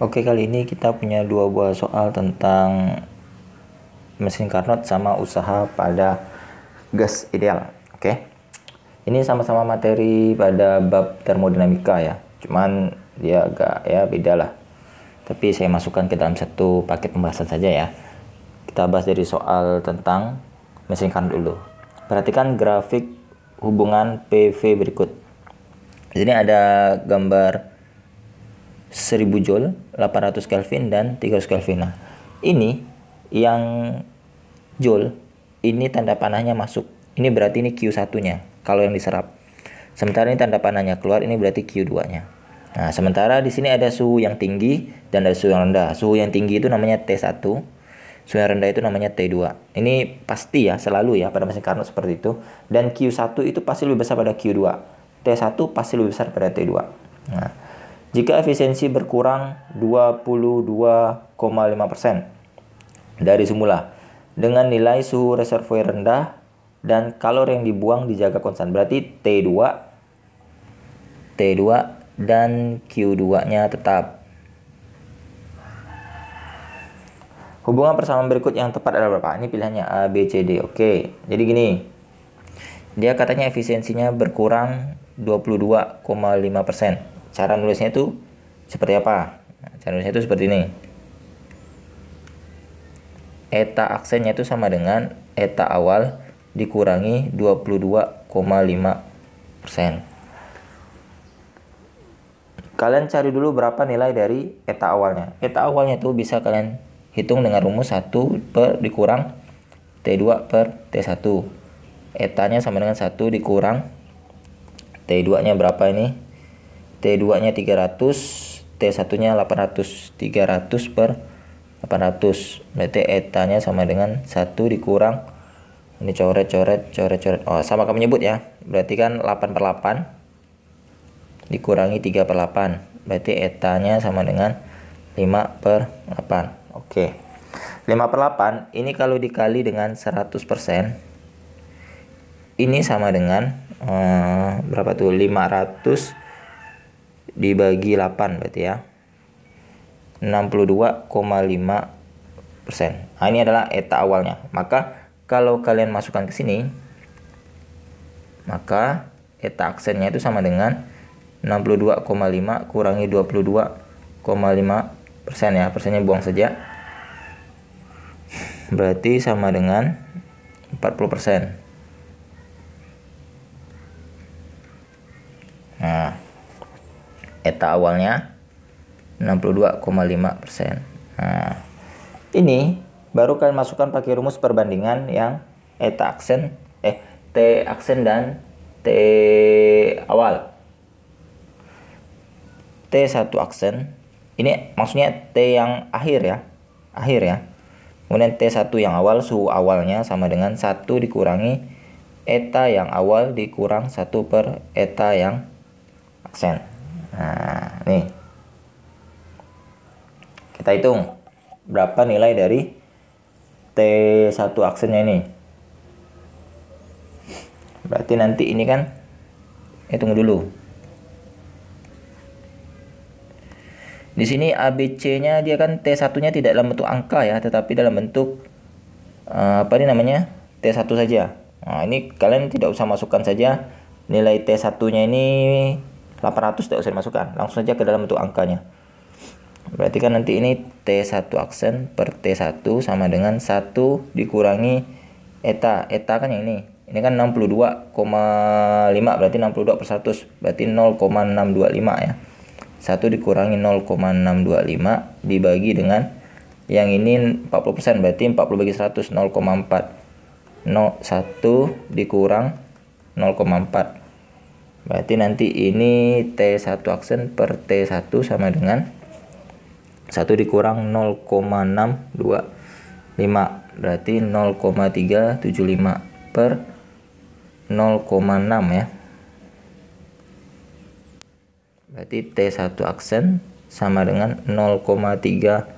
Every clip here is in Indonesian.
Oke, kali ini kita punya dua buah soal tentang mesin Carnot sama usaha pada gas ideal. Oke. Ini sama-sama materi pada bab termodinamika ya. Cuman dia agak ya beda lah. Tapi saya masukkan ke dalam satu paket pembahasan saja ya. Kita bahas dari soal tentang mesin Carnot dulu. Perhatikan grafik hubungan PV berikut. Di sini ada gambar 1000 joule, 800 Kelvin dan 300 Kelvin. Nah, ini yang joule ini tanda panahnya masuk. Ini berarti ini Q1-nya kalau yang diserap. Sementara ini tanda panahnya keluar, ini berarti Q2-nya. Nah, sementara di sini ada suhu yang tinggi dan ada suhu yang rendah. Suhu yang tinggi itu namanya T1, suhu yang rendah itu namanya T2. Ini pasti ya, selalu ya pada mesin Carnot seperti itu. Dan Q1 itu pasti lebih besar pada Q2. T1 pasti lebih besar pada T2. Nah, jika efisiensi berkurang 22,5% dari semula dengan nilai suhu reservoir rendah dan kalori yang dibuang dijaga konstan berarti T2 T2 dan Q2-nya tetap. Hubungan persamaan berikut yang tepat adalah berapa? Ini pilihannya A, B, C, D. Oke, jadi gini. Dia katanya efisiensinya berkurang 22,5% cara nulisnya itu seperti apa nah, cara nulisnya itu seperti ini eta aksennya itu sama dengan eta awal dikurangi 22,5 persen kalian cari dulu berapa nilai dari eta awalnya eta awalnya itu bisa kalian hitung dengan rumus 1 per dikurang T2 per T1 etanya sama dengan 1 dikurang T2 nya berapa ini T2 nya 300 T1 nya 800 300 per 800 berarti etanya sama dengan 1 dikurang ini coret coret coret coret oh sama kamu nyebut ya berarti kan 8 per 8 dikurangi 3 per 8 berarti etanya sama dengan 5 per 8 oke 5 per 8 ini kalau dikali dengan 100% ini sama dengan eh, berapa tuh 500 dibagi 8 berarti ya 62,5 persen nah, ini adalah eta awalnya maka kalau kalian masukkan ke sini maka eta aksennya itu sama dengan 62,5 kurangi 22,5 persen ya persennya buang saja berarti sama dengan 40 persen eta awalnya 62,5 persen. Nah, ini baru kalian masukkan pakai rumus perbandingan yang eta aksen, eh t aksen dan t awal. t satu aksen. Ini maksudnya T yang akhir ya. Akhir ya. Kemudian t satu yang awal suhu awalnya sama dengan satu dikurangi eta yang awal dikurang satu per eta yang aksen. Nah, nih. Kita hitung berapa nilai dari T1 aksennya ini. Berarti nanti ini kan hitung dulu. Di sini ABC-nya dia kan T1-nya tidak dalam bentuk angka ya, tetapi dalam bentuk eh, apa ini namanya? T1 saja. Nah, ini kalian tidak usah masukkan saja nilai T1-nya ini 800 tidak usah dimasukkan langsung saja ke dalam bentuk angkanya berarti kan nanti ini T1 aksen per T1 sama dengan 1 dikurangi eta eta kan yang ini ini kan 62,5 berarti 62 per 100 berarti 0,625 ya 1 dikurangi 0,625 dibagi dengan yang ini 40% berarti 40 bagi 100 0,4 0,1 dikurang 0,4 berarti nanti ini T1 aksen per T1 sama dengan 1 dikurang 0,625 berarti 0,375 per 0,6 ya berarti T1 aksen sama dengan 0,375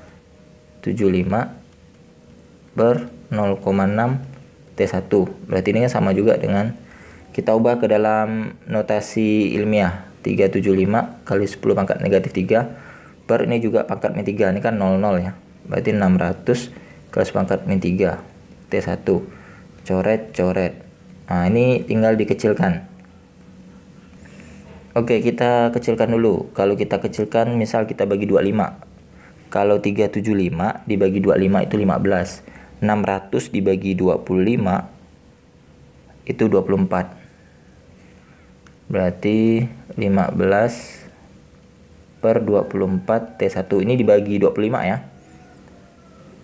per 0,6 T1 berarti ini sama juga dengan kita ubah ke dalam notasi ilmiah 375 kali 10 pangkat negatif 3 per ini juga pangkat min 3 ini kan 00 ya berarti 600 kali pangkat min 3 T1 coret coret nah ini tinggal dikecilkan Oke kita kecilkan dulu kalau kita kecilkan misal kita bagi 25 kalau 375 dibagi 25 itu 15 600 dibagi 25 itu 24 berarti 15 per 24 T1 ini dibagi 25 ya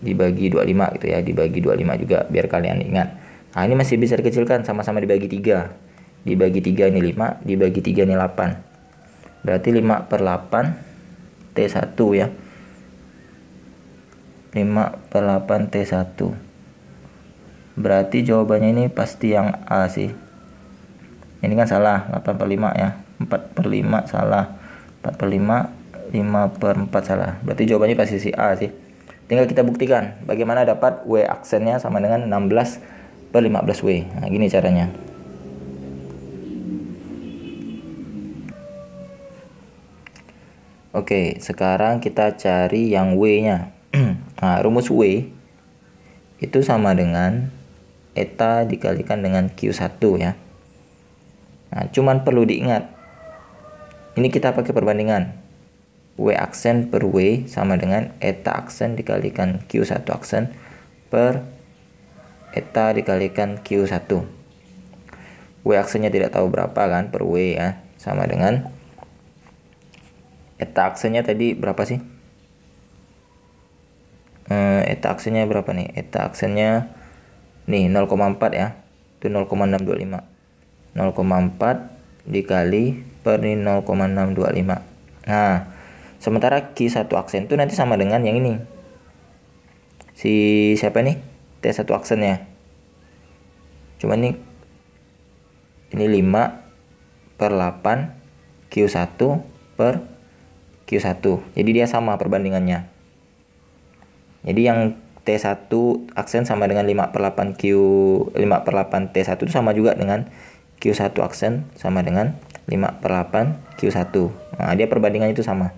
dibagi 25 gitu ya dibagi 25 juga biar kalian ingat nah ini masih bisa dikecilkan sama-sama dibagi 3 dibagi 3 ini 5 dibagi 3 ini 8 berarti 5 per 8 T1 ya 5 per 8 T1 berarti jawabannya ini pasti yang A sih ini kan salah 8 per 5 ya 4 per 5 salah 4 per 5 5 per 4 salah berarti jawabannya pasti si A sih tinggal kita buktikan bagaimana dapat W aksennya sama dengan 16 per 15 W nah gini caranya Oke, sekarang kita cari yang W-nya. nah, rumus W itu sama dengan eta dikalikan dengan Q1 ya. Nah, cuman perlu diingat. Ini kita pakai perbandingan. W aksen per W sama dengan eta aksen dikalikan Q1 aksen per eta dikalikan Q1. W aksennya tidak tahu berapa kan per W ya. Sama dengan eta aksennya tadi berapa sih? Eh, eta aksennya berapa nih? Eta aksennya nih 0,4 ya. Itu 0,625. 0,4 dikali per 0,625 nah sementara Q1 aksen itu nanti sama dengan yang ini si siapa nih T1 aksennya cuma ini ini 5 per 8 Q1 per Q1 jadi dia sama perbandingannya jadi yang T1 aksen sama dengan 5 per 8 Q 5 per 8 T1 itu sama juga dengan Q1 aksen sama dengan 5 per 8 Q1. Nah, dia perbandingan itu sama.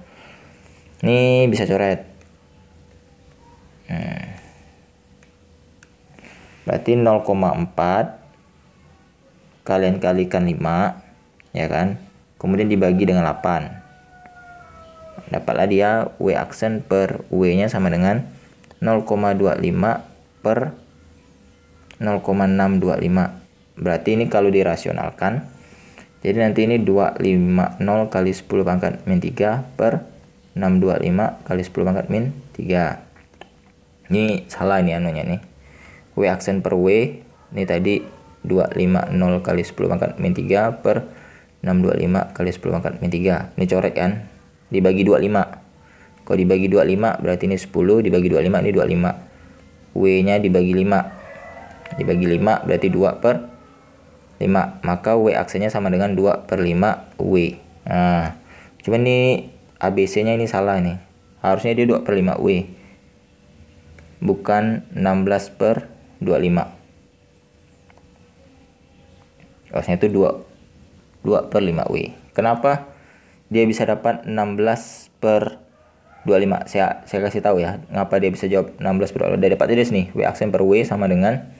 Ini bisa coret. Hmm. Berarti 0,4 kalian kalikan 5, ya kan? Kemudian dibagi dengan 8. Dapatlah dia W aksen per W-nya sama dengan 0,25 per 0,625 Berarti ini kalau dirasionalkan. Jadi nanti ini 250 kali 10 pangkat min 3 per 625 kali 10 pangkat min 3. Ini salah ini anunya nih. W aksen per W. Ini tadi 250 kali 10 pangkat min 3 per 625 kali 10 pangkat min 3. Ini coret kan. Dibagi 25. Kalau dibagi 25 berarti ini 10 dibagi 25 ini 25. W-nya dibagi 5. Dibagi 5 berarti 2 per 5 maka W aksennya sama dengan 2 per 5 W nah cuman ini ABC nya ini salah ini harusnya dia 2 per 5 W bukan 16 per 25 harusnya itu 2 2 per 5 W kenapa dia bisa dapat 16 per 25 saya saya kasih tahu ya ngapa dia bisa jawab 16 per 25 dia dapat dia sini W aksen per W sama dengan 16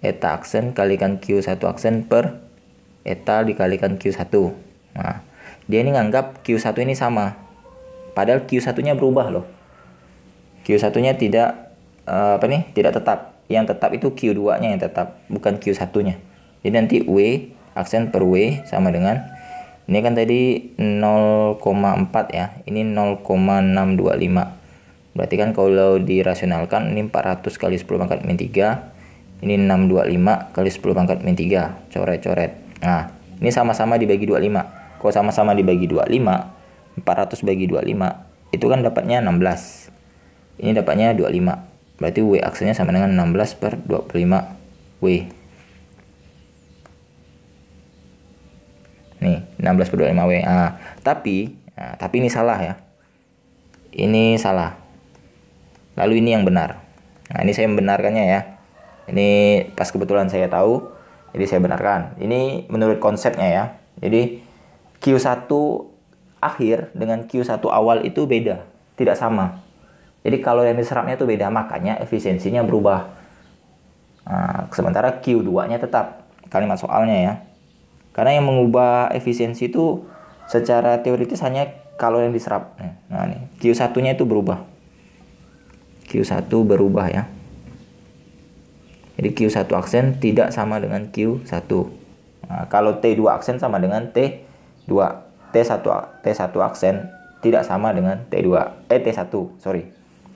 eta aksen kalikan Q1 aksen per eta dikalikan Q1. Nah, dia ini nganggap Q1 ini sama. Padahal Q1-nya berubah loh. Q1-nya tidak eh, apa nih? Tidak tetap. Yang tetap itu Q2-nya yang tetap, bukan Q1-nya. Jadi nanti W aksen per W sama dengan ini kan tadi 0,4 ya. Ini 0,625. Berarti kan kalau dirasionalkan ini 400 kali 10 pangkat min 3 ini 625 kali 10 pangkat min 3 coret-coret nah ini sama-sama dibagi 25 kalau sama-sama dibagi 25 400 bagi 25 itu kan dapatnya 16 ini dapatnya 25 berarti W aksinya sama dengan 16 per 25 W nih 16 per 25 W nah, tapi nah, tapi ini salah ya ini salah lalu ini yang benar nah ini saya membenarkannya ya ini pas kebetulan saya tahu, jadi saya benarkan. Ini menurut konsepnya ya. Jadi Q1 akhir dengan Q1 awal itu beda, tidak sama. Jadi kalau yang diserapnya itu beda, makanya efisiensinya berubah. Nah, sementara Q2-nya tetap kalimat soalnya ya. Karena yang mengubah efisiensi itu secara teoritis hanya kalau yang diserap. Nah, nah, nih Q1-nya itu berubah. Q1 berubah ya. Jadi Q1 aksen tidak sama dengan Q1. Nah, kalau T2 aksen sama dengan T2. T1 T1 aksen tidak sama dengan T2. Eh T1, sorry.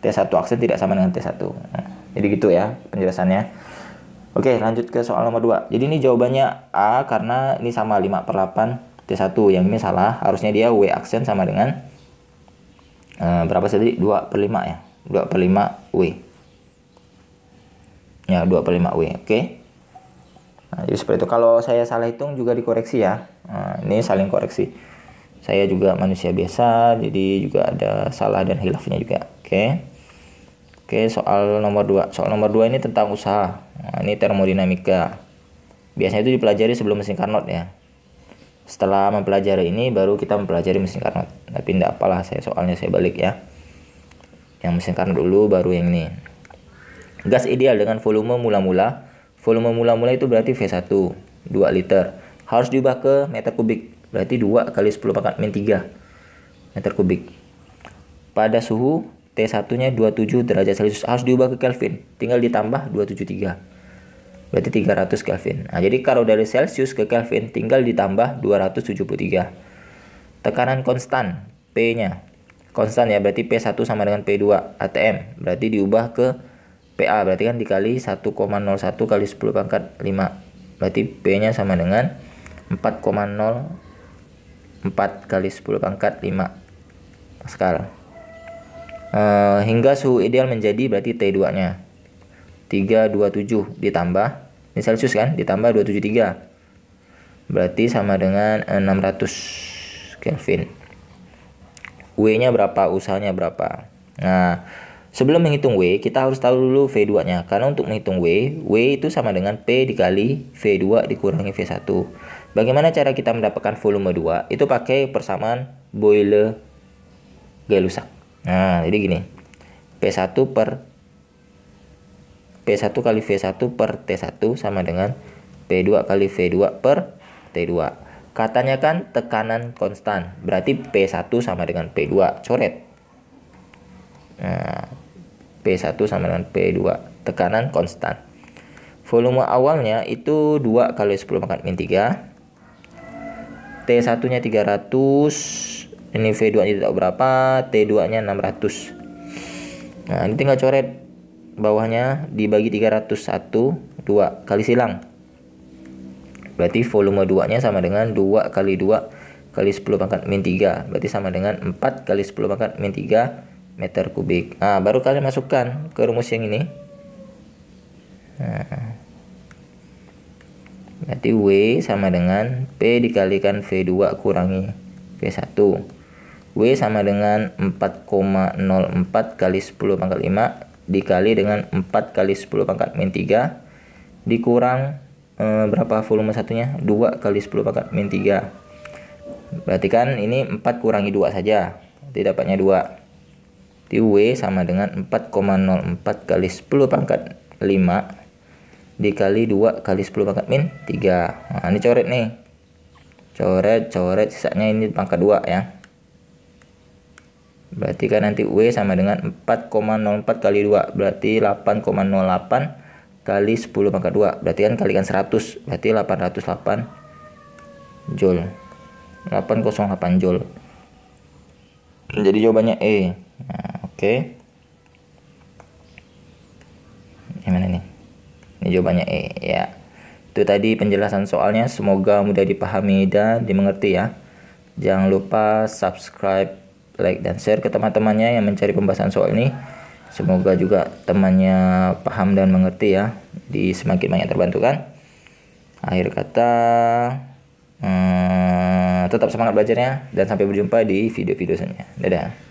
T1 aksen tidak sama dengan T1. Nah, jadi gitu ya penjelasannya. Oke, lanjut ke soal nomor 2. Jadi ini jawabannya A karena ini sama 5 per 8 T1. Yang ini salah, harusnya dia W aksen sama dengan eh, berapa tadi? 2 per 5 ya. 2 per 5 W ya 2 per 5 W oke okay? nah, jadi seperti itu kalau saya salah hitung juga dikoreksi ya nah, ini saling koreksi saya juga manusia biasa jadi juga ada salah dan hilafnya juga oke okay? oke okay, soal nomor 2 soal nomor 2 ini tentang usaha nah, ini termodinamika biasanya itu dipelajari sebelum mesin Carnot ya setelah mempelajari ini baru kita mempelajari mesin Carnot tapi tidak apalah saya soalnya saya balik ya yang mesin Carnot dulu baru yang ini Gas ideal dengan volume mula-mula. Volume mula-mula itu berarti V1 2 liter. Harus diubah ke meter kubik. Berarti 2 kali 10 pangkat min 3 meter kubik. Pada suhu T1-nya 27 derajat Celcius harus diubah ke Kelvin. Tinggal ditambah 273. Berarti 300 Kelvin. Nah, jadi kalau dari Celcius ke Kelvin tinggal ditambah 273. Tekanan konstan P-nya. Konstan ya, berarti P1 sama dengan P2 ATM. Berarti diubah ke PA berarti kan dikali 1,01 kali 10 pangkat 5 berarti P nya sama dengan 4,04 kali 10 pangkat 5 Pascal e, hingga suhu ideal menjadi berarti T2 nya 327 ditambah ini Celsius kan ditambah 273 berarti sama dengan 600 Kelvin W nya berapa usahanya berapa nah Sebelum menghitung W, kita harus tahu dulu V2-nya. Karena untuk menghitung W, W itu sama dengan P dikali V2 dikurangi V1. Bagaimana cara kita mendapatkan volume 2? Itu pakai persamaan boiler Gay-Lussac. Nah, jadi gini. P1 per P1 kali V1 per T1 sama dengan P2 kali V2 per T2. Katanya kan tekanan konstan, berarti P1 sama dengan P2. Coret. Nah, P1 sama dengan P2 tekanan konstan volume awalnya itu 2 kali 10 pangkat min 3 T1 nya 300 ini V2 nya tidak berapa T2 nya 600 nah ini tinggal coret bawahnya dibagi 301 2 kali silang berarti volume 2 nya sama dengan 2 kali 2 kali 10 pangkat min 3 berarti sama dengan 4 kali 10 pangkat min 3 meter kubik. Nah, baru kalian masukkan ke rumus yang ini. Nah, berarti W sama dengan P dikalikan V2 kurangi V1. W sama dengan 4,04 kali 10 pangkat 5 dikali dengan 4 kali 10 pangkat min 3 dikurang eh, berapa volume satunya? 2 kali 10 pangkat min 3. Berarti kan ini 4 kurangi 2 saja. Berarti dapatnya 2. Berarti W sama dengan 4,04 kali 10 pangkat 5 dikali 2 kali 10 pangkat min 3. Nah, ini coret nih. Coret, coret, sisanya ini pangkat 2 ya. Berarti kan nanti W sama dengan 4,04 kali 2. Berarti 8,08 kali 10 pangkat 2. Berarti kan kalikan 100. Berarti 808 Joule. 808 Joule. Jadi jawabannya E. Nah. Oke. Okay. Gimana nih? Ini jawabannya E ya. Itu tadi penjelasan soalnya semoga mudah dipahami dan dimengerti ya. Jangan lupa subscribe, like dan share ke teman-temannya yang mencari pembahasan soal ini. Semoga juga temannya paham dan mengerti ya. Di semakin banyak terbantu kan. Akhir kata hmm, tetap semangat belajarnya dan sampai berjumpa di video-video selanjutnya. Dadah.